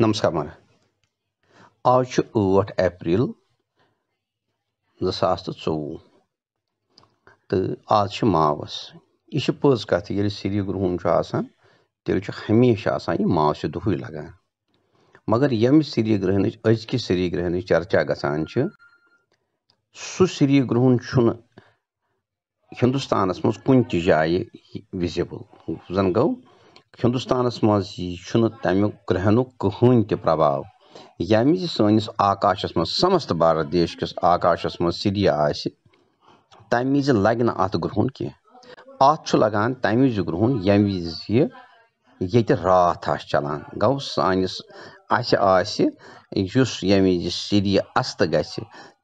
नमस्कार आज ठ अप्रैल जो चौवु तो आज मावस यह पज कथ ये श्री ग्रहण आसान तेल तो हमेशा आसान यह मावस दुह लगान मगर यम श्री ग्रहण अजक श्री ग्रहण चर्चा गसान सी ग्रहण चु हिंदुस्तानस मज कु विजिबल जन गो ہِندُستانَس منٛز یہِ چھُنہٕ تَمیُک گرٛہنُک کٕہٕنۍ تہِ پرٛبھاو ییٚمہِ زِ سٲنِس آکاشَس منٛز سمست بھارت دیش کِس آکاشَس منٛز سِریا آسہِ تَمہِ وِزِ لَگہِ نہٕ اَتھ گرٛہُن کینٛہہ اَتھ چھُ لَگان تَمہِ وِزِ گرٛہُن ییٚمہِ وِزِ یہِ ییٚتہِ راتھ آسہِ چَلان گوٚو سٲنِس اَسہِ آسہِ یُس ییٚمہِ وِزِ سِریا اَستہٕ گژھِ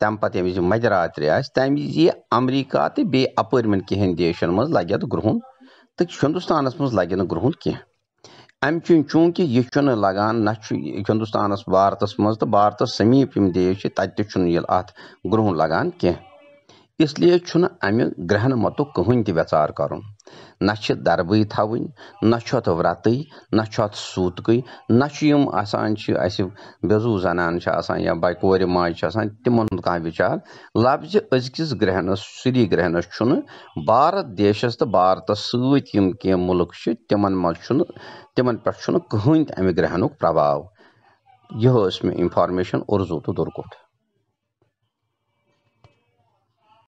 تَمہِ پَتہٕ ییٚمہِ وِزِ مَدھِ راترِ آسہِ تَمہِ وِزِ یی اَمریٖکہ تہٕ بیٚیہِ اَپٲرۍ مٮ۪ن کینٛہَن دیشَن منٛز لَگہِ اَتھ گرٛہُن तो हिंदुस्तान मज लगे नहन कह अम चुन चूंकि यह चुन लगान ना भारत मज तो भारत समीप यम देश तुन अत लगान कह इसलिए अमि ग्रहण मतु कहें तचार कर نہ چھِ دَربٕے تھاوٕنۍ نہ چھُ اَتھ وَرتٕے نہ چھُ اَتھ سوٗتکٕے نہ چھُ یِم آسان چھِ اَسہِ بِزوٗ زَنان چھِ آسان یا بَے کورِ ماجہِ چھِ آسان تِمَن ہُنٛد کانٛہہ وِچار لفظِ أزکِس گرٛہنَس سری گرٛہنَس چھُنہٕ بھارت دیشَس تہٕ بھارتَس سۭتۍ یِم کینٛہہ مُلک چھِ تِمَن منٛز چھُنہٕ تِمَن پٮ۪ٹھ چھُنہٕ کٕہٕنۍ تہِ اَمہِ گرٛہنُک پرٛبھاو یِہے ٲس مےٚ اِنفارمیشَن اُردو تہٕ دُرکُٹ